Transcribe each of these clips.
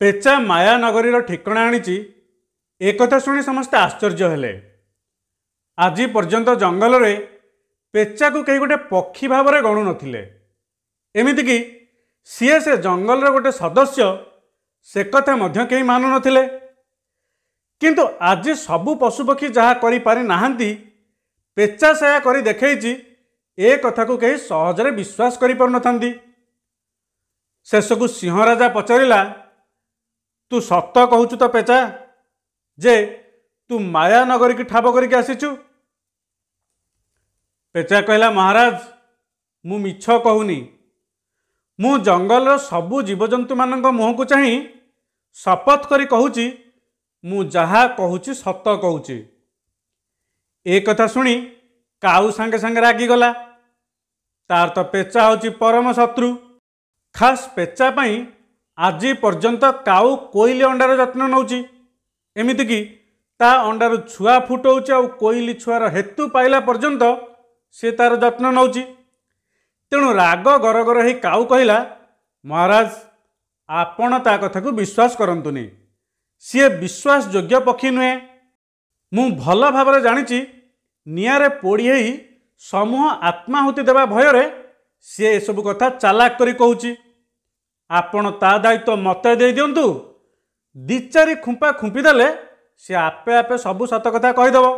ପେଚା ମାୟାନଗରୀର ଠିକଣା ଆଣିଛି ଏକଥା ଶୁଣି ସମସ୍ତେ ଆଶ୍ଚର୍ଯ୍ୟ ହେଲେ ଆଜି ପର୍ଯ୍ୟନ୍ତ ଜଙ୍ଗଲରେ ପେଚାକୁ କେହି ଗୋଟେ ପକ୍ଷୀ ଭାବରେ ଗଣୁନଥିଲେ ଏମିତିକି ସିଏ ସେ ଜଙ୍ଗଲର ଗୋଟେ ସଦସ୍ୟ ସେ କଥା ମଧ୍ୟ କେହି ମାନୁନଥିଲେ କିନ୍ତୁ ଆଜି ସବୁ ପଶୁପକ୍ଷୀ ଯାହା କରିପାରି ନାହାନ୍ତି ପେଚା ସେୟା କରି ଦେଖେଇଛି ଏ କଥାକୁ କେହି ସହଜରେ ବିଶ୍ୱାସ କରିପାରୁନଥାନ୍ତି ଶେଷକୁ ସିଂହରାଜା ପଚାରିଲା ତୁ ସତ କହୁଛୁ ତ ପେଚା ଯେ ତୁ ମାୟା ନଗରିକି ଠାବ କରିକି ଆସିଛୁ ପେଚା କହିଲା ମହାରାଜ ମୁଁ ମିଛ କହୁନି ମୁଁ ଜଙ୍ଗଲର ସବୁ ଜୀବଜନ୍ତୁମାନଙ୍କ ମୁହଁକୁ ଚାହିଁ ଶପଥ କରି କହୁଛି ମୁଁ ଯାହା କହୁଛି ସତ କହୁଛି ଏ କଥା ଶୁଣି କାଉ ସାଙ୍ଗେ ସାଙ୍ଗେ ରାଗିଗଲା ତାର ତ ପେଚା ହେଉଛି ପରମ ଶତ୍ରୁ ଖାସ୍ ପେଚା ପାଇଁ ଆଜି ପର୍ଯ୍ୟନ୍ତ କାଉ କୋଇଲି ଅଣ୍ଡାର ଯତ୍ନ ନେଉଛି ଏମିତିକି ତା ଅଣ୍ଡାରୁ ଛୁଆ ଫୁଟଉଛି ଆଉ କୋଇଲି ଛୁଆର ହେତୁ ପାଇଲା ପର୍ଯ୍ୟନ୍ତ ସେ ତାର ଯତ୍ନ ନେଉଛି ତେଣୁ ରାଗ ଗରଗର ହେଇ କାଉ କହିଲା ମହାରାଜ ଆପଣ ତା କଥାକୁ ବିଶ୍ୱାସ କରନ୍ତୁନି ସିଏ ବିଶ୍ୱାସଯୋଗ୍ୟ ପକ୍ଷୀ ନୁହେଁ ମୁଁ ଭଲ ଭାବରେ ଜାଣିଛି ନିଆଁରେ ପୋଡ଼ି ହେଇ ସମୂହ ଆତ୍ମାହୁତି ଦେବା ଭୟରେ ସିଏ ଏସବୁ କଥା ଚାଲାକ କରି କହୁଛି ଆପଣ ତା ଦାୟିତ୍ୱ ମୋତେ ଦେଇଦିଅନ୍ତୁ ଦି ଚାରି ଖୁମ୍ପା ଖୁମ୍ପିଦେଲେ ସେ ଆପେ ଆପେ ସବୁ ସତ କଥା କହିଦେବ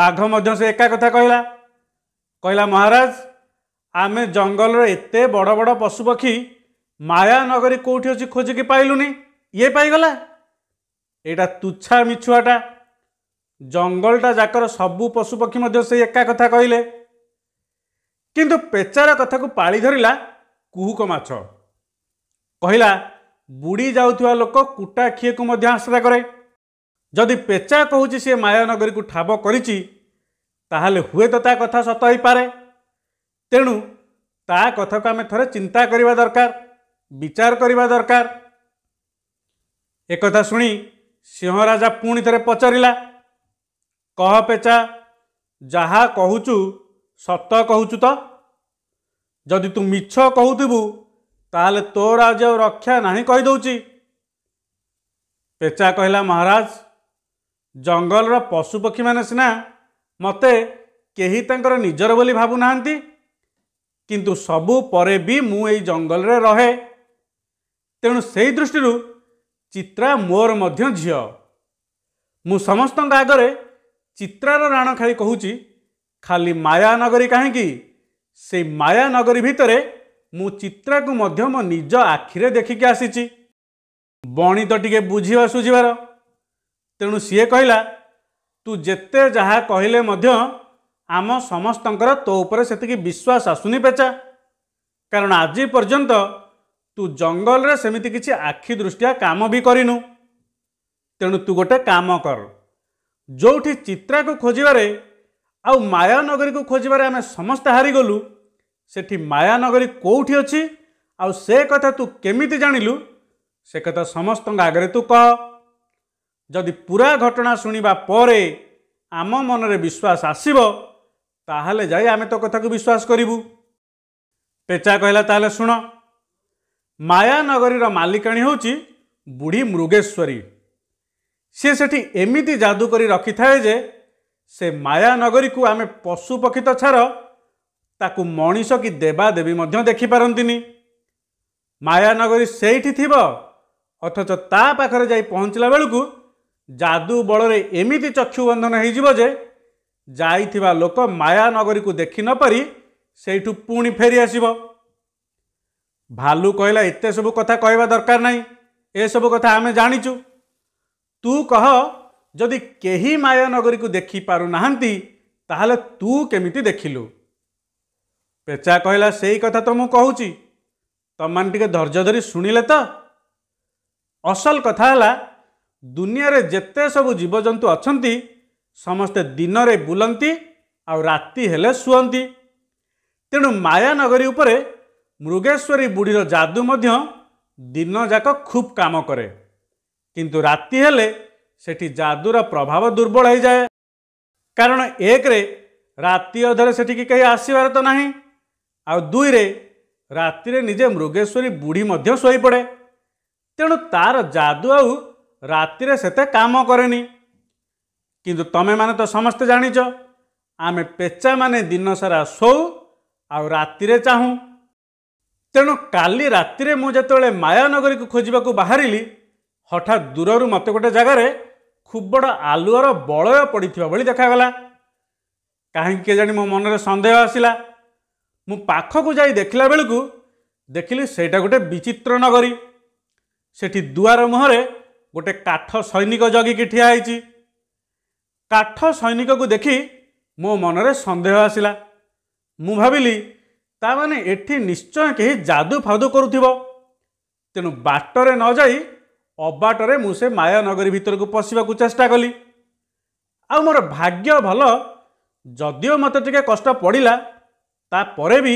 ବାଘ ମଧ୍ୟ ସେ ଏକା କଥା କହିଲା କହିଲା ମହାରାଜ ଆମେ ଜଙ୍ଗଲର ଏତେ ବଡ଼ ବଡ଼ ପଶୁପକ୍ଷୀ ମାୟାନଗରୀ କେଉଁଠି ଅଛି ଖୋଜିକି ପାଇଲୁନି ଇଏ ପାଇଗଲା ଏଇଟା ତୁଚ୍ଛା ମିଛୁଆଟା ଜଙ୍ଗଲଟା ଯାକର ସବୁ ପଶୁପକ୍ଷୀ ମଧ୍ୟ ସେ ଏକା କଥା କହିଲେ କିନ୍ତୁ ପେଚାର କଥାକୁ ପାଳି ଧରିଲା କୁହୁକ ମାଛ କହିଲା ବୁଡ଼ି ଯାଉଥିବା ଲୋକ କୁଟା ଖିଏକୁ ମଧ୍ୟ ଆଶ୍ରା କରେ ଯଦି ପେଚା କହୁଛି ସିଏ ମାୟାନଗରୀକୁ ଠାବ କରିଛି ତାହେଲେ ହୁଏତ ତା କଥା ସତ ହୋଇପାରେ ତେଣୁ ତା କଥାକୁ ଆମେ ଥରେ ଚିନ୍ତା କରିବା ଦରକାର ବିଚାର କରିବା ଦରକାର ଏକଥା ଶୁଣି ସିଂହରାଜା ପୁଣି ଥରେ ପଚାରିଲା କହ ପେଚା ଯାହା କହୁଛୁ ସତ କହୁଛୁ ତ ଯଦି ତୁ ମିଛ କହୁଥିବୁ ତାହେଲେ ତୋର ଆଜି ଆଉ ରକ୍ଷା ନାହିଁ କହିଦେଉଛି ପେଚା କହିଲା ମହାରାଜ ଜଙ୍ଗଲର ପଶୁପକ୍ଷୀମାନେ ସିନା ମୋତେ କେହି ତାଙ୍କର ନିଜର ବୋଲି ଭାବୁନାହାନ୍ତି କିନ୍ତୁ ସବୁ ପରେ ବି ମୁଁ ଏଇ ଜଙ୍ଗଲରେ ରହେ ତେଣୁ ସେଇ ଦୃଷ୍ଟିରୁ ଚିତ୍ରା ମୋର ମଧ୍ୟ ଝିଅ ମୁଁ ସମସ୍ତଙ୍କ ଆଗରେ ଚିତ୍ରାର ରାଣ ଖାଇ କହୁଛି ଖାଲି ମାୟାନଗରୀ କାହିଁକି ସେଇ ମାୟାନଗରୀ ଭିତରେ ମୁଁ ଚିତ୍ରାକୁ ମଧ୍ୟ ମୋ ନିଜ ଆଖିରେ ଦେଖିକି ଆସିଛି ବଣିତ ଟିକେ ବୁଝିବା ଶୁଝିବାର ତେଣୁ ସିଏ କହିଲା ତୁ ଯେତେ ଯାହା କହିଲେ ମଧ୍ୟ ଆମ ସମସ୍ତଙ୍କର ତୋ ଉପରେ ସେତିକି ବିଶ୍ୱାସ ଆସୁନି ପେଚା କାରଣ ଆଜି ପର୍ଯ୍ୟନ୍ତ ତୁ ଜଙ୍ଗଲରେ ସେମିତି କିଛି ଆଖି ଦୃଷ୍ଟିଆ କାମ ବି କରିନୁ ତେଣୁ ତୁ ଗୋଟେ କାମ କର ଯେଉଁଠି ଚିତ୍ରାକୁ ଖୋଜିବାରେ ଆଉ ମାୟାନଗରୀକୁ ଖୋଜିବାରେ ଆମେ ସମସ୍ତେ ହାରିଗଲୁ ସେଠି ମାୟାନଗରୀ କେଉଁଠି ଅଛି ଆଉ ସେ କଥା ତୁ କେମିତି ଜାଣିଲୁ ସେ କଥା ସମସ୍ତଙ୍କ ଆଗରେ ତୁ କହ ଯଦି ପୁରା ଘଟଣା ଶୁଣିବା ପରେ ଆମ ମନରେ ବିଶ୍ୱାସ ଆସିବ ତାହେଲେ ଯାଇ ଆମେ ତୋ କଥାକୁ ବିଶ୍ୱାସ କରିବୁ ପେଚା କହିଲା ତାହେଲେ ଶୁଣ ମାୟାନଗରୀର ମାଲିକାଣୀ ହେଉଛି ବୁଢ଼ୀ ମୃଗେଶ୍ୱରୀ ସିଏ ସେଠି ଏମିତି ଯାଦୁ କରି ରଖିଥାଏ ଯେ ସେ ମାୟାନଗରୀକୁ ଆମେ ପଶୁପକ୍ଷୀ ତ ଛାର ତାକୁ ମଣିଷ କି ଦେବାଦେବୀ ମଧ୍ୟ ଦେଖିପାରନ୍ତିନି ମାୟାନଗରୀ ସେଇଠି ଥିବ ଅଥଚ ତା ପାଖରେ ଯାଇ ପହଞ୍ଚିଲା ବେଳକୁ ଯାଦୁ ବଳରେ ଏମିତି ଚକ୍ଷୁବନ୍ଧନ ହୋଇଯିବ ଯେ ଯାଇଥିବା ଲୋକ ମାୟାନଗରୀକୁ ଦେଖି ନପାରି ସେଇଠୁ ପୁଣି ଫେରି ଆସିବ ଭାଲୁ କହିଲା ଏତେ ସବୁ କଥା କହିବା ଦରକାର ନାହିଁ ଏସବୁ କଥା ଆମେ ଜାଣିଛୁ ତୁ କହ ଯଦି କେହି ମାୟାନଗରୀକୁ ଦେଖିପାରୁନାହାନ୍ତି ତାହେଲେ ତୁ କେମିତି ଦେଖିଲୁ ପେଚା କହିଲା ସେଇ କଥା ତ ମୁଁ କହୁଛି ତମମାନେ ଟିକେ ଧୈର୍ଯ୍ୟ ଧରି ଶୁଣିଲେ ତ ଅସଲ କଥା ହେଲା ଦୁନିଆରେ ଯେତେ ସବୁ ଜୀବଜନ୍ତୁ ଅଛନ୍ତି ସମସ୍ତେ ଦିନରେ ବୁଲନ୍ତି ଆଉ ରାତି ହେଲେ ଶୁଅନ୍ତି ତେଣୁ ମାୟାନଗରୀ ଉପରେ ମୃଗେଶ୍ୱରୀ ବୁଢ଼ୀର ଯାଦୁ ମଧ୍ୟ ଦିନଯାକ ଖୁବ୍ କାମ କରେ କିନ୍ତୁ ରାତି ହେଲେ ସେଠି ଯାଦୁର ପ୍ରଭାବ ଦୁର୍ବଳ ହୋଇଯାଏ କାରଣ ଏକରେ ରାତି ଅଧରେ ସେଠିକି କେହି ଆସିବାର ତ ନାହିଁ ଆଉ ଦୁଇରେ ରାତିରେ ନିଜେ ମୃଗେଶ୍ୱରୀ ବୁଢ଼ୀ ମଧ୍ୟ ଶୋଇପଡ଼େ ତେଣୁ ତା'ର ଯାଦୁ ଆଉ ରାତିରେ ସେତେ କାମ କରେନି କିନ୍ତୁ ତମେମାନେ ତ ସମସ୍ତେ ଜାଣିଛ ଆମେ ପେଚାମାନେ ଦିନସାରା ଶୋଉ ଆଉ ରାତିରେ ଚାହୁଁ ତେଣୁ କାଲି ରାତିରେ ମୁଁ ଯେତେବେଳେ ମାୟାନଗରୀକୁ ଖୋଜିବାକୁ ବାହାରିଲି ହଠାତ୍ ଦୂରରୁ ମୋତେ ଗୋଟେ ଜାଗାରେ ଖୁବ୍ ବଡ଼ ଆଲୁଅର ବଳୟ ପଡ଼ିଥିବା ଭଳି ଦେଖାଗଲା କାହିଁକି କେଜାଣି ମୋ ମନରେ ସନ୍ଦେହ ଆସିଲା ମୁଁ ପାଖକୁ ଯାଇ ଦେଖିଲା ବେଳକୁ ଦେଖିଲି ସେଇଟା ଗୋଟେ ବିଚିତ୍ର ନଗରୀ ସେଠି ଦୁଆର ମୁହଁରେ ଗୋଟେ କାଠ ସୈନିକ ଜଗିକି ଠିଆ ହେଇଛି କାଠ ସୈନିକକୁ ଦେଖି ମୋ ମନରେ ସନ୍ଦେହ ଆସିଲା ମୁଁ ଭାବିଲି ତାମାନେ ଏଠି ନିଶ୍ଚୟ କେହି ଯାଦୁ ଫାଦୁ କରୁଥିବ ତେଣୁ ବାଟରେ ନ ଯାଇ ଅବାଟରେ ମୁଁ ସେ ମାୟା ନଗରୀ ଭିତରକୁ ପଶିବାକୁ ଚେଷ୍ଟା କଲି ଆଉ ମୋର ଭାଗ୍ୟ ଭଲ ଯଦିଓ ମୋତେ ଟିକେ କଷ୍ଟ ପଡ଼ିଲା ତାପରେ ବି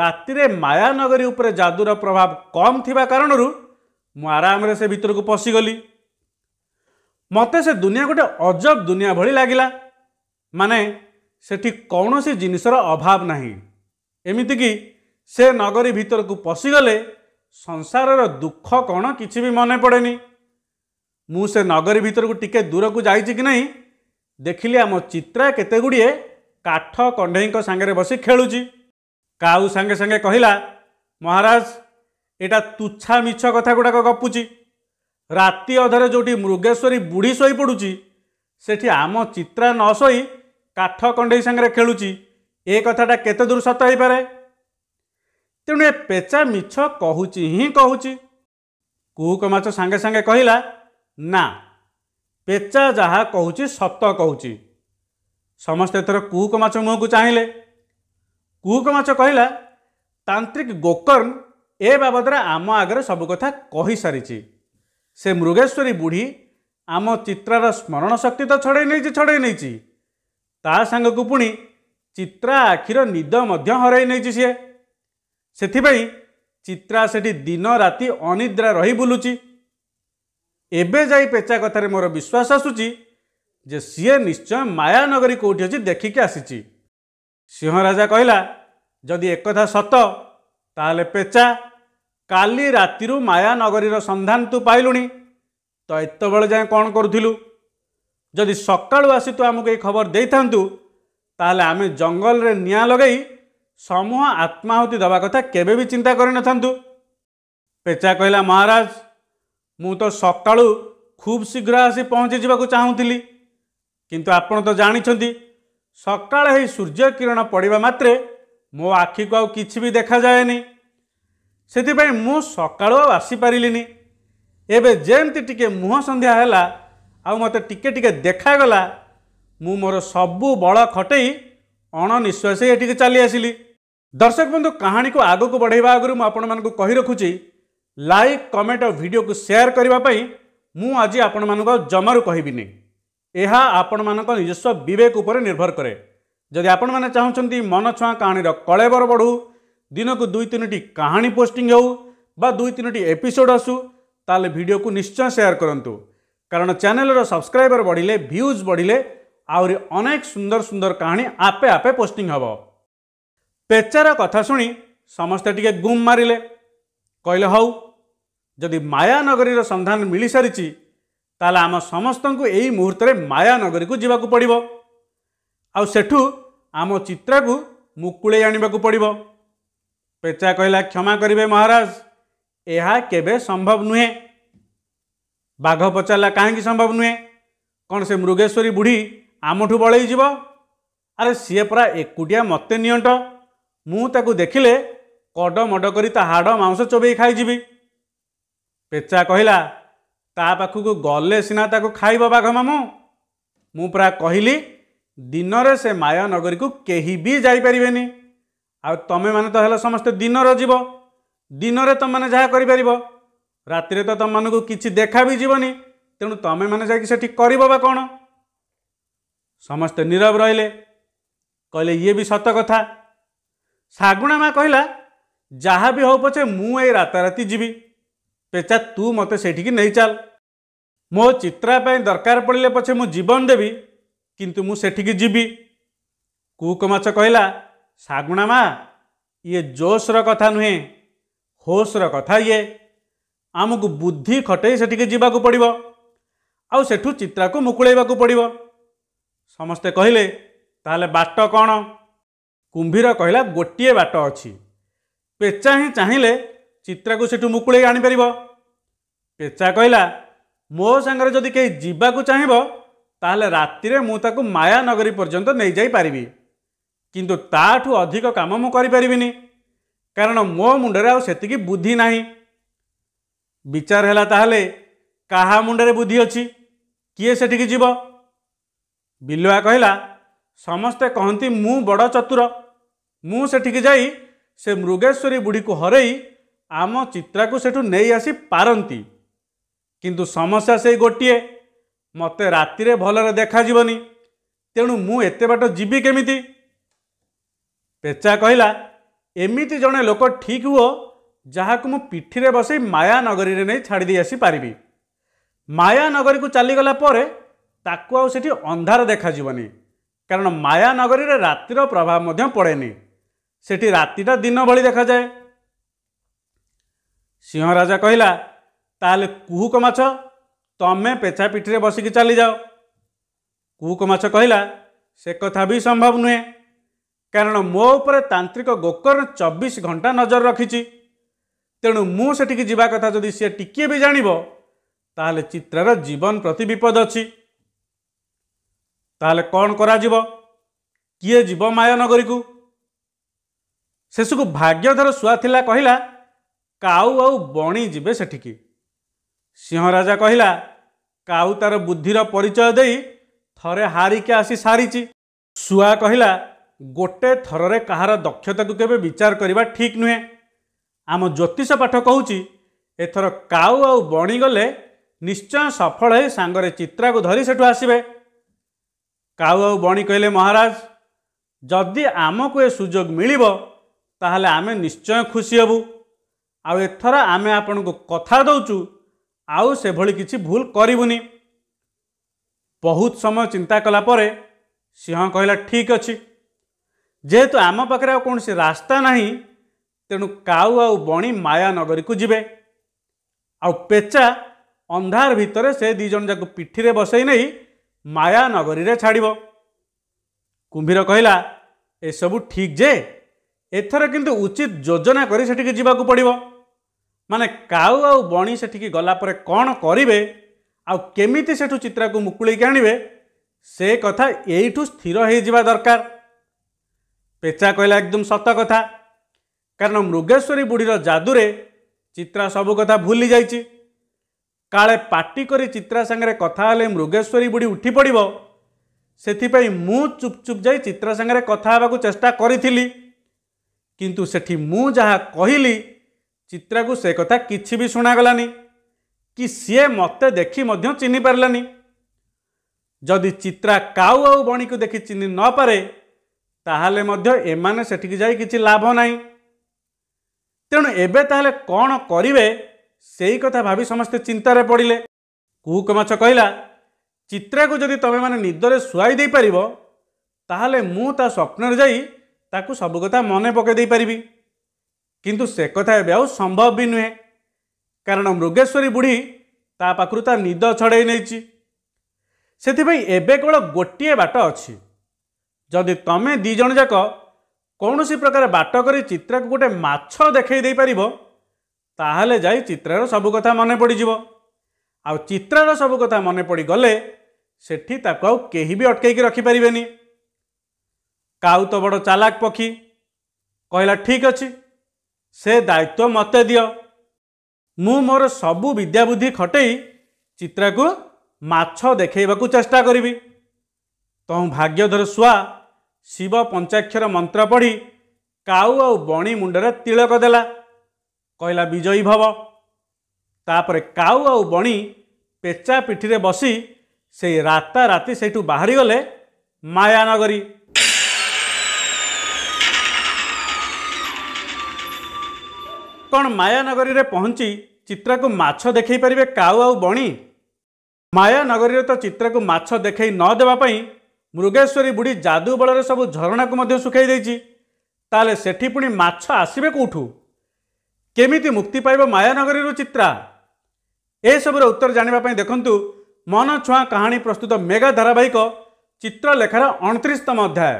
ରାତିରେ ମାୟାନଗରୀ ଉପରେ ଯାଦୁର ପ୍ରଭାବ କମ୍ ଥିବା କାରଣରୁ ମୁଁ ଆରାମରେ ସେ ଭିତରକୁ ପଶିଗଲି ମୋତେ ସେ ଦୁନିଆ ଗୋଟେ ଅଜବ ଦୁନିଆ ଭଳି ଲାଗିଲା ମାନେ ସେଠି କୌଣସି ଜିନିଷର ଅଭାବ ନାହିଁ ଏମିତିକି ସେ ନଗରୀ ଭିତରକୁ ପଶିଗଲେ ସଂସାରର ଦୁଃଖ କ'ଣ କିଛି ବି ମନେ ପଡ଼େନି ମୁଁ ସେ ନଗରୀ ଭିତରକୁ ଟିକେ ଦୂରକୁ ଯାଇଛି କି ନାହିଁ ଦେଖିଲି ଆମ ଚିତ୍ରା କେତେ ଗୁଡ଼ିଏ କାଠ କଣ୍ଢେଇଙ୍କ ସାଙ୍ଗରେ ବସି ଖେଳୁଛି କାଉ ସାଙ୍ଗେ ସାଙ୍ଗେ କହିଲା ମହାରାଜ ଏଇଟା ତୁଚ୍ଛା ମିଛ କଥା ଗୁଡ଼ାକ ଗପୁଛି ରାତି ଅଧରେ ଯେଉଁଠି ମୃଗେଶ୍ୱରୀ ବୁଢ଼ୀ ଶୋଇପଡ଼ୁଛି ସେଠି ଆମ ଚିତ୍ରା ନ ଶୋଇ କାଠ କଣ୍ଢେଇ ସାଙ୍ଗରେ ଖେଳୁଛି ଏ କଥାଟା କେତେ ଦୂର ସତ ହେଇପାରେ ତେଣୁ ଏ ପେଚା ମିଛ କହୁଛି ହିଁ କହୁଛି କୁକ ମାଛ ସାଙ୍ଗେ ସାଙ୍ଗେ କହିଲା ନା ପେଚା ଯାହା କହୁଛି ସତ କହୁଛି ସମସ୍ତେ ଏଥର କୁହୁକ ମାଛ ମୁହଁକୁ ଚାହିଁଲେ କୁହୁକ ମାଛ କହିଲା ତାନ୍ତ୍ରିକ ଗୋକର୍ଣ୍ଣ ଏ ବାବଦରେ ଆମ ଆଗରେ ସବୁ କଥା କହିସାରିଛି ସେ ମୃଗେଶ୍ୱରୀ ବୁଢ଼ୀ ଆମ ଚିତ୍ରାର ସ୍ମରଣ ଶକ୍ତି ତ ଛଡ଼େଇ ନେଇଛି ଛଡ଼େଇ ନେଇଛି ତା ସାଙ୍ଗକୁ ପୁଣି ଚିତ୍ରା ଆଖିର ନିଦ ମଧ୍ୟ ହରାଇ ନେଇଛି ସିଏ ସେଥିପାଇଁ ଚିତ୍ରା ସେଠି ଦିନ ରାତି ଅନିଦ୍ରା ରହି ବୁଲୁଛି ଏବେ ଯାଇ ପେଚା କଥାରେ ମୋର ବିଶ୍ୱାସ ଆସୁଛି ଯେ ସିଏ ନିଶ୍ଚୟ ମାୟାନଗରୀ କେଉଁଠି ଅଛି ଦେଖିକି ଆସିଛି ସିଂହରାଜା କହିଲା ଯଦି ଏକଥା ସତ ତାହେଲେ ପେଚା କାଲି ରାତିରୁ ମାୟାନଗରୀର ସନ୍ଧାନ ତୁ ପାଇଲୁଣି ତ ଏତେବେଳେ ଯାଏଁ କ'ଣ କରୁଥିଲୁ ଯଦି ସକାଳୁ ଆସି ତୁ ଆମକୁ ଏଇ ଖବର ଦେଇଥାନ୍ତୁ ତାହେଲେ ଆମେ ଜଙ୍ଗଲରେ ନିଆଁ ଲଗାଇ ସମୂହ ଆତ୍ମାହୁତି ଦେବା କଥା କେବେ ବି ଚିନ୍ତା କରିନଥାନ୍ତୁ ପେଚା କହିଲା ମହାରାଜ ମୁଁ ତ ସକାଳୁ ଖୁବ୍ ଶୀଘ୍ର ଆସି ପହଞ୍ଚିଯିବାକୁ ଚାହୁଁଥିଲି କିନ୍ତୁ ଆପଣ ତ ଜାଣିଛନ୍ତି ସକାଳେ ହେଇ ସୂର୍ଯ୍ୟ କିରଣ ପଡ଼ିବା ମାତ୍ରେ ମୋ ଆଖିକୁ ଆଉ କିଛି ବି ଦେଖାଯାଏନି ସେଥିପାଇଁ ମୁଁ ସକାଳୁ ଆଉ ଆସିପାରିଲିନି ଏବେ ଯେମିତି ଟିକେ ମୁହଁ ସନ୍ଧ୍ୟା ହେଲା ଆଉ ମୋତେ ଟିକେ ଟିକେ ଦେଖାଗଲା ମୁଁ ମୋର ସବୁ ବଳ ଖଟେଇ ଅଣନିଶ୍ୱାସ ଏଠିକି ଚାଲି ଆସିଲି ଦର୍ଶକ ବନ୍ଧୁ କାହାଣୀକୁ ଆଗକୁ ବଢ଼ାଇବା ଆଗରୁ ମୁଁ ଆପଣମାନଙ୍କୁ କହି ରଖୁଛି ଲାଇକ୍ କମେଣ୍ଟ ଓ ଭିଡ଼ିଓକୁ ସେୟାର କରିବା ପାଇଁ ମୁଁ ଆଜି ଆପଣମାନଙ୍କୁ ଆଉ ଜମାରୁ କହିବିନି ଏହା ଆପଣମାନଙ୍କ ନିଜସ୍ୱ ବିବେକ ଉପରେ ନିର୍ଭର କରେ ଯଦି ଆପଣମାନେ ଚାହୁଁଛନ୍ତି ମନ ଛୁଆଁ କାହାଣୀର କଳେବର ବଢ଼ୁ ଦିନକୁ ଦୁଇ ତିନୋଟି କାହାଣୀ ପୋଷ୍ଟିଂ ହେଉ ବା ଦୁଇ ତିନୋଟି ଏପିସୋଡ୍ ଆସୁ ତାହେଲେ ଭିଡ଼ିଓକୁ ନିଶ୍ଚୟ ସେୟାର କରନ୍ତୁ କାରଣ ଚ୍ୟାନେଲର ସବସ୍କ୍ରାଇବର ବଢ଼ିଲେ ଭିୟୁଜ୍ ବଢ଼ିଲେ ଆହୁରି ଅନେକ ସୁନ୍ଦର ସୁନ୍ଦର କାହାଣୀ ଆପେ ଆପେ ପୋଷ୍ଟିଂ ହେବ ପେଚାର କଥା ଶୁଣି ସମସ୍ତେ ଟିକେ ଗୁମ୍ ମାରିଲେ କହିଲେ ହଉ ଯଦି ମାୟାନଗରୀର ସନ୍ଧାନ ମିଳିସାରିଛି ତାହେଲେ ଆମ ସମସ୍ତଙ୍କୁ ଏହି ମୁହୂର୍ତ୍ତରେ ମାୟାନଗରୀକୁ ଯିବାକୁ ପଡ଼ିବ ଆଉ ସେଠୁ ଆମ ଚିତ୍ରାକୁ ମୁକୁଳେଇ ଆଣିବାକୁ ପଡ଼ିବ ପେଚା କହିଲା କ୍ଷମା କରିବେ ମହାରାଜ ଏହା କେବେ ସମ୍ଭବ ନୁହେଁ ବାଘ ପଚାରିଲା କାହିଁକି ସମ୍ଭବ ନୁହେଁ କ'ଣ ସେ ମୃଗେଶ୍ୱରୀ ବୁଢ଼ୀ ଆମଠୁ ବଳେଇଯିବ ଆରେ ସିଏ ପୁରା ଏକୁଟିଆ ମୋତେ ନିଅଣ୍ଟ ମୁଁ ତାକୁ ଦେଖିଲେ କଡ଼ ମଡ଼ କରି ତା ହାଡ଼ ମାଂସ ଚୋବେଇ ଖାଇଯିବି ପେଚା କହିଲା ତା ପାଖକୁ ଗଲେ ସିନା ତାକୁ ଖାଇବ ବାଘ ମାମୁଁ ମୁଁ ପୁରା କହିଲି ଦିନରେ ସେ ମାୟା ନଗରୀକୁ କେହି ବି ଯାଇପାରିବେନି ଆଉ ତମେମାନେ ତ ହେଲେ ସମସ୍ତେ ଦିନର ଯିବ ଦିନରେ ତମେମାନେ ଯାହା କରିପାରିବ ରାତିରେ ତ ତମମାନଙ୍କୁ କିଛି ଦେଖା ବି ଯିବନି ତେଣୁ ତମେମାନେ ଯାଇକି ସେଠି କରିବ ବା କ'ଣ ସମସ୍ତେ ନୀରବ ରହିଲେ କହିଲେ ଇଏ ବି ସତ କଥା ଶାଗୁଣା ମା' କହିଲା ଯାହା ବି ହେଉ ପଛେ ମୁଁ ଏଇ ରାତାରାତି ଯିବି पेचा तू मते सेठिक नै चाल मो चापिँदै दरकार पड़िले पछे मु जीवन देबि कि मैठिक जि कहला सागुणा कहाँ ये जोश र कथा नुहेँ होस र कथा आमको बुद्धि खटै सठिक जुवा पर्व आउ चित्को मुकुवाको पे के त बाट कुम्भीर कहिला गोटे बाट अ पेचाहि ଚିତ୍ରାକୁ ସେଠୁ ମୁକୁଳେଇ ଆଣିପାରିବ ପେଚା କହିଲା ମୋ ସାଙ୍ଗରେ ଯଦି କେହି ଯିବାକୁ ଚାହିଁବ ତାହେଲେ ରାତିରେ ମୁଁ ତାକୁ ମାୟାନଗରୀ ପର୍ଯ୍ୟନ୍ତ ନେଇଯାଇପାରିବି କିନ୍ତୁ ତାଠୁ ଅଧିକ କାମ ମୁଁ କରିପାରିବିନି କାରଣ ମୋ ମୁଣ୍ଡରେ ଆଉ ସେତିକି ବୁଦ୍ଧି ନାହିଁ ବିଚାର ହେଲା ତାହେଲେ କାହା ମୁଣ୍ଡରେ ବୁଦ୍ଧି ଅଛି କିଏ ସେଠିକି ଯିବ ବିଲୁଆ କହିଲା ସମସ୍ତେ କହନ୍ତି ମୁଁ ବଡ଼ ଚତୁର ମୁଁ ସେଠିକି ଯାଇ ସେ ମୃଗେଶ୍ୱରୀ ବୁଢ଼ୀକୁ ହରେଇ ଆମ ଚିତ୍ରାକୁ ସେଠୁ ନେଇ ଆସି ପାରନ୍ତି କିନ୍ତୁ ସମସ୍ୟା ସେଇ ଗୋଟିଏ ମୋତେ ରାତିରେ ଭଲରେ ଦେଖାଯିବନି ତେଣୁ ମୁଁ ଏତେ ବାଟ ଯିବି କେମିତି ପେଚା କହିଲା ଏମିତି ଜଣେ ଲୋକ ଠିକ୍ ହୁଅ ଯାହାକୁ ମୁଁ ପିଠିରେ ବସାଇ ମାୟାନଗରୀରେ ନେଇ ଛାଡ଼ିଦେଇ ଆସିପାରିବି ମାୟାନଗରୀକୁ ଚାଲିଗଲା ପରେ ତାକୁ ଆଉ ସେଠି ଅନ୍ଧାର ଦେଖାଯିବନି କାରଣ ମାୟାନଗରୀରେ ରାତିର ପ୍ରଭାବ ମଧ୍ୟ ପଡ଼େନି ସେଠି ରାତିଟା ଦିନ ଭଳି ଦେଖାଯାଏ सिंह राजा कहिला तुहुमा छ तमे पेछापिठी बसिक माछ कुमा से कथा वि कारण मो ऊपर तांत्रिक गोकर चबिस घंटा नजर रकिचि तेणु मुटिक टिके भी टि ताले तर जीवन प्रति विपद अच्छु तिए जो माया नगरीको को भाग्यधर सुआ थिला कहिला କାଉ ଆଉ ବଣି ଯିବେ ସେଠିକି ସିଂହରାଜା କହିଲା କାଉ ତାର ବୁଦ୍ଧିର ପରିଚୟ ଦେଇ ଥରେ ହାରିକି ଆସି ସାରିଛି ଶୁଆ କହିଲା ଗୋଟେ ଥରରେ କାହାର ଦକ୍ଷତାକୁ କେବେ ବିଚାର କରିବା ଠିକ୍ ନୁହେଁ ଆମ ଜ୍ୟୋତିଷ ପାଠ କହୁଛି ଏଥର କାଉ ଆଉ ବଣି ଗଲେ ନିଶ୍ଚୟ ସଫଳ ହେଇ ସାଙ୍ଗରେ ଚିତ୍ରାକୁ ଧରି ସେଠୁ ଆସିବେ କାଉ ଆଉ ବଣି କହିଲେ ମହାରାଜ ଯଦି ଆମକୁ ଏ ସୁଯୋଗ ମିଳିବ ତାହେଲେ ଆମେ ନିଶ୍ଚୟ ଖୁସି ହେବୁ ଆଉ ଏଥର ଆମେ ଆପଣଙ୍କୁ କଥା ଦେଉଛୁ ଆଉ ସେଭଳି କିଛି ଭୁଲ କରିବୁନି ବହୁତ ସମୟ ଚିନ୍ତା କଲା ପରେ ସିଂହ କହିଲା ଠିକ୍ ଅଛି ଯେହେତୁ ଆମ ପାଖରେ ଆଉ କୌଣସି ରାସ୍ତା ନାହିଁ ତେଣୁ କାଉ ଆଉ ବଣି ମାୟାନଗରୀକୁ ଯିବେ ଆଉ ପେଚା ଅନ୍ଧାର ଭିତରେ ସେ ଦୁଇ ଜଣ ଯାକୁ ପିଠିରେ ବସେଇ ନେଇ ମାୟାନଗରୀରେ ଛାଡ଼ିବ କୁମ୍ଭୀର କହିଲା ଏସବୁ ଠିକ୍ ଯେ ଏଥର କିନ୍ତୁ ଉଚିତ ଯୋଜନା କରି ସେଠିକି ଯିବାକୁ ପଡ଼ିବ ମାନେ କାଉ ଆଉ ବଣି ସେଠିକି ଗଲା ପରେ କ'ଣ କରିବେ ଆଉ କେମିତି ସେଠୁ ଚିତ୍ରାକୁ ମୁକୁଳେଇକି ଆଣିବେ ସେ କଥା ଏଇଠୁ ସ୍ଥିର ହେଇଯିବା ଦରକାର ପେଚା କହିଲା ଏକଦମ ସତ କଥା କାରଣ ମୃଗେଶ୍ୱରୀ ବୁଢ଼ୀର ଯାଦୁରେ ଚିତ୍ରା ସବୁ କଥା ଭୁଲି ଯାଇଛି କାଳେ ପାଟି କରି ଚିତ୍ରା ସାଙ୍ଗରେ କଥା ହେଲେ ମୃଗେଶ୍ୱରୀ ବୁଢ଼ୀ ଉଠି ପଡ଼ିବ ସେଥିପାଇଁ ମୁଁ ଚୁପ୍ ଚୁପ୍ ଯାଇ ଚିତ୍ରା ସାଙ୍ଗରେ କଥା ହେବାକୁ ଚେଷ୍ଟା କରିଥିଲି କିନ୍ତୁ ସେଠି ମୁଁ ଯାହା କହିଲି ଚିତ୍ରାକୁ ସେ କଥା କିଛି ବି ଶୁଣାଗଲାନି କି ସିଏ ମୋତେ ଦେଖି ମଧ୍ୟ ଚିହ୍ନି ପାରିଲାନି ଯଦି ଚିତ୍ରା କାଉ ଆଉ ବଣିକୁ ଦେଖି ଚିହ୍ନି ନପାରେ ତାହେଲେ ମଧ୍ୟ ଏମାନେ ସେଠିକି ଯାଇ କିଛି ଲାଭ ନାହିଁ ତେଣୁ ଏବେ ତାହେଲେ କ'ଣ କରିବେ ସେଇ କଥା ଭାବି ସମସ୍ତେ ଚିନ୍ତାରେ ପଡ଼ିଲେ କୁହୁକ ମାଛ କହିଲା ଚିତ୍ରାକୁ ଯଦି ତୁମେମାନେ ନିଦରେ ଶୁଆଇ ଦେଇପାରିବ ତାହେଲେ ମୁଁ ତା ସ୍ୱପ୍ନରେ ଯାଇ ତାକୁ ସବୁ କଥା ମନେ ପକାଇ ଦେଇପାରିବି କିନ୍ତୁ ସେ କଥା ଏବେ ଆଉ ସମ୍ଭବ ବି ନୁହେଁ କାରଣ ମୃଗେଶ୍ୱରୀ ବୁଢ଼ୀ ତା ପାଖରୁ ତା ନିଦ ଛଡ଼େଇ ନେଇଛି ସେଥିପାଇଁ ଏବେ କେବଳ ଗୋଟିଏ ବାଟ ଅଛି ଯଦି ତମେ ଦୁଇ ଜଣ ଯାକ କୌଣସି ପ୍ରକାର ବାଟ କରି ଚିତ୍ରାକୁ ଗୋଟେ ମାଛ ଦେଖାଇ ଦେଇପାରିବ ତାହେଲେ ଯାଇ ଚିତ୍ରାର ସବୁ କଥା ମନେ ପଡ଼ିଯିବ ଆଉ ଚିତ୍ରାର ସବୁ କଥା ମନେ ପଡ଼ିଗଲେ ସେଠି ତାକୁ ଆଉ କେହି ବି ଅଟକେଇକି ରଖିପାରିବେନି କାଉ ତ ବଡ଼ ଚାଲାକ ପକ୍ଷୀ କହିଲା ଠିକ୍ ଅଛି ସେ ଦାୟିତ୍ୱ ମୋତେ ଦିଅ ମୁଁ ମୋର ସବୁ ବିଦ୍ୟାବୁଦ୍ଧି ଖଟେଇ ଚିତ୍ରାକୁ ମାଛ ଦେଖେଇବାକୁ ଚେଷ୍ଟା କରିବି ତୁ ଭାଗ୍ୟଧର ଶୁଆ ଶିବ ପଞ୍ଚାକ୍ଷର ମନ୍ତ୍ର ପଢ଼ି କାଉ ଆଉ ବଣି ମୁଣ୍ଡରେ ତିଳକ ଦେଲା କହିଲା ବିଜୟୀ ଭବ ତାପରେ କାଉ ଆଉ ବଣି ପେଚା ପିଠିରେ ବସି ସେଇ ରାତାରାତି ସେଇଠୁ ବାହାରିଗଲେ ମାୟାନଗରୀ କ'ଣ ମାୟାନଗରୀରେ ପହଞ୍ଚି ଚିତ୍ରାକୁ ମାଛ ଦେଖାଇ ପାରିବେ କାଉ ଆଉ ବଣି ମାୟାନଗରୀରେ ତ ଚିତ୍ରାକୁ ମାଛ ଦେଖାଇ ନ ଦେବା ପାଇଁ ମୃଗେଶ୍ୱରୀ ବୁଢ଼ୀ ଯାଦୁ ବଳରେ ସବୁ ଝରଣାକୁ ମଧ୍ୟ ଶୁଖାଇ ଦେଇଛି ତାହେଲେ ସେଠି ପୁଣି ମାଛ ଆସିବେ କେଉଁଠୁ କେମିତି ମୁକ୍ତି ପାଇବ ମାୟାନଗରୀରୁ ଚିତ୍ରା ଏସବୁର ଉତ୍ତର ଜାଣିବା ପାଇଁ ଦେଖନ୍ତୁ ମନ ଛୁଆଁ କାହାଣୀ ପ୍ରସ୍ତୁତ ମେଗା ଧାରାବାହିକ ଚିତ୍ରଲେଖାର ଅଣତିରିଶତମ ଅଧ୍ୟାୟ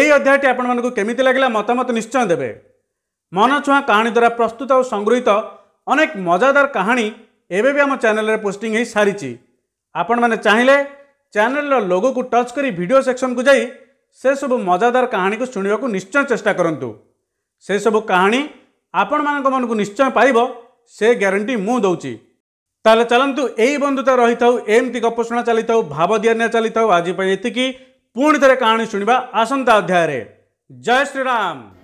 ଏହି ଅଧ୍ୟାୟଟି ଆପଣମାନଙ୍କୁ କେମିତି ଲାଗିଲା ମତାମତ ନିଶ୍ଚୟ ଦେବେ ମନଛୁଆଁ କାହାଣୀ ଦ୍ୱାରା ପ୍ରସ୍ତୁତ ଓ ସଂଗୃହୀତ ଅନେକ ମଜାଦାର କାହାଣୀ ଏବେ ବି ଆମ ଚ୍ୟାନେଲରେ ପୋଷ୍ଟିଂ ହୋଇସାରିଛି ଆପଣମାନେ ଚାହିଁଲେ ଚ୍ୟାନେଲର ଲୋଗୋକୁ ଟଚ୍ କରି ଭିଡ଼ିଓ ସେକ୍ସନକୁ ଯାଇ ସେସବୁ ମଜାଦାର କାହାଣୀକୁ ଶୁଣିବାକୁ ନିଶ୍ଚୟ ଚେଷ୍ଟା କରନ୍ତୁ ସେସବୁ କାହାଣୀ ଆପଣମାନଙ୍କ ମନକୁ ନିଶ୍ଚୟ ପାଇବ ସେ ଗ୍ୟାରେଣ୍ଟି ମୁଁ ଦେଉଛି ତାହେଲେ ଚାଲନ୍ତୁ ଏଇ ବନ୍ଧୁତା ରହିଥାଉ ଏମିତି ଗପ ଶୁଣା ଚାଲିଥାଉ ଭାବ ଦିଆନିଆ ଚାଲିଥାଉ ଆଜି ପାଇଁ ଏତିକି ପୁଣି ଥରେ କାହାଣୀ ଶୁଣିବା ଆସନ୍ତା ଅଧ୍ୟାୟରେ ଜୟ ଶ୍ରୀରାମ